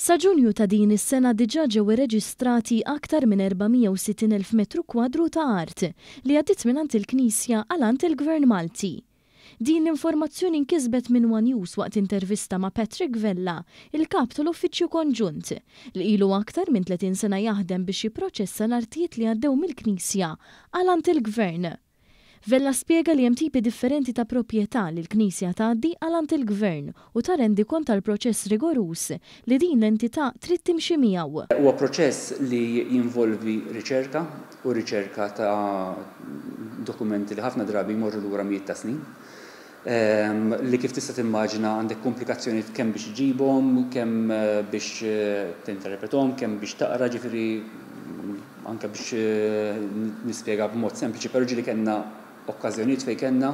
Sa ġunju ta' din is-sena diġà ġew irreġistrati aktar minn 460.000 metru kwadru ta' art li minn minant il-Knisja għalant il-Gvern Malti. Din l-informazzjoni inkisbet minn One News waqt intervista ma' Patrick Vella, il-kap tal-Uffiċċju Konġunt, li ilu aktar minn 30 sena jaħdem biex jipproċessa l-artijiet li għaddew mill-Knisja għalant il-Gvern. Vella spiega li hemm tipi differenti ta' proprjetà li l-Knisja tgħaddi għalant il-Gvern u ta' rendi kont tal-proċess rigorus li din l-entità trid timxi miegħu. Huwa proċess li jinvolvi riċerka u riċerka ta' dokumenti li ħafna drabi jmorru lura mijiet ta' snin ehm, li kif tista' timmaġina għandek komplikazzjoni kemm biex ġibom, kemm eh, biex eh, tinterpretom, kemm biex taqra ġifieri anke biex eh, nispjega b'mod sempliċi, però ġili kellna okkażjonijiet fej kena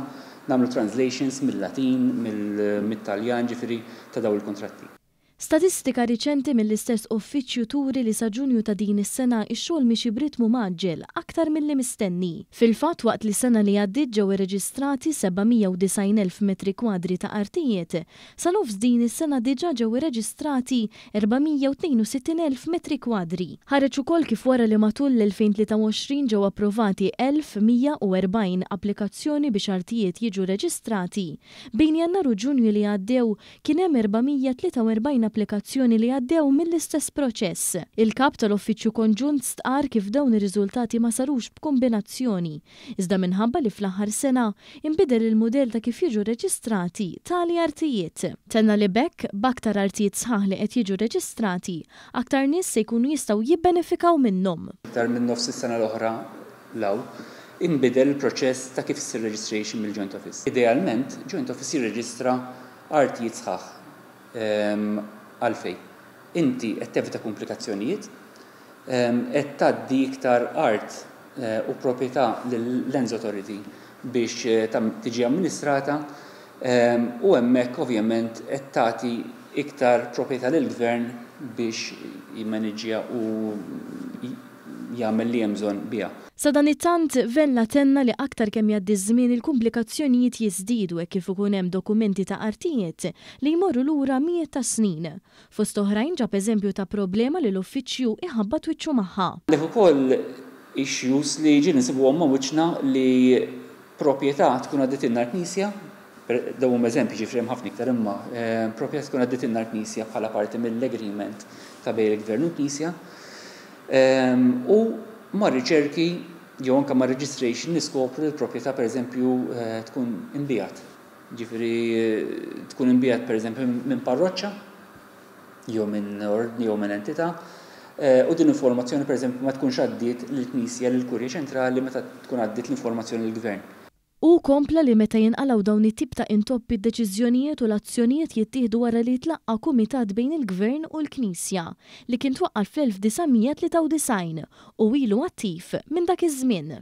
nagħmlu translations mill-Latin, mill-Taljan ġifiri, ta' daw il-kontratti. Statistika riċenti mill-istess uffiċċju turi li sa ġunju ta' din is-sena ix-xogħol mixi britmu maġġel aktar mill-li mistenni. Fil-fatt waqt li sena li għaddit ġew irreġistrati 790,000 metri kwadri ta' artijiet, sa nofs din is-sena diġà ġew irreġistrati 462,000 metri kwadri. Ħareġ ukoll kif wara li matul l-2023 ġew approvati 1140 applikazzjoni biex artijiet jiġu reġistrati. Bejn jannar u ġunju li għaddew kien hemm 443 applikazzjoni li għaddew mill-istess proċess. Il-kap tal-Uffiċċju Konġunt stqar kif dawn ir-riżultati ma sarux b'kombinazzjoni, iżda minħabba li fl-aħħar sena inbidel il-mudell ta' kif jiġu reġistrati tali artijiet. Tenna li bekk baktar artijiet sħaħ li qed jiġu reġistrati, aktar nies se jkunu jistgħu jibbenefikaw minnhom. Aktar minn nofs is-sena l-oħra law inbidel il-proċess ta' kif issir registration mill-Joint Office. Idealment, Joint Office jirreġistra artijiet sħaħ Ehm, għalfej. Inti qed tevita komplikazzjonijiet, ehm, qed taddi iktar art eh, u proprjetà l-Lens Authority biex eh, tiġi amministrata ehm, u hemmhekk ovvjament qed tagħti iktar proprjetà lill-gvern biex jimmaneġġja u jgħamil li hemm bżonn biha. it-tant vella tenna li aktar kemm jgħaddi żmien il-komplikazzjonijiet jiżdiedu e kif ikun hemm dokumenti ta' artijiet li jmorru lura mijiet ta' snin. Fost oħrajn ġab eżempju ta' problema li l-uffiċċju iħabba twiċċu magħha. Lek ukoll issues li ġi nisibuhom ma' wiċċna li proprjetà tkun għaddit inna knisja dawum eżempju ġifri ħafna iktar imma eh, proprjetà tkun għaddit inna knisja bħala parti mill-agreement ta' bejn il-gvern u knisja Ehm, u ma' riċerki jew anke ma' registration niskopru l-proprjetà pereżempju eh, tkun imbijat. Ġifieri eh, tkun imbijat pereżempju minn parroċċa jew minn ordni jew minn entità. Eh, u din informazzjoni pereżempju ma tkunx għaddiet lill-Knisja lill-Kurja Ċentrali meta tkun għaddiet l-informazzjoni lill-Gvern. U kompla li meta jinqalaw dawn it-tip ta' intoppi deċiżjonijiet u l-azzjonijiet jittieħdu wara li tlaqqa kumitat bejn il-Gvern u l-Knisja li kien twaqqal fl-1993 u ilu attiv minn dak iż-żmien.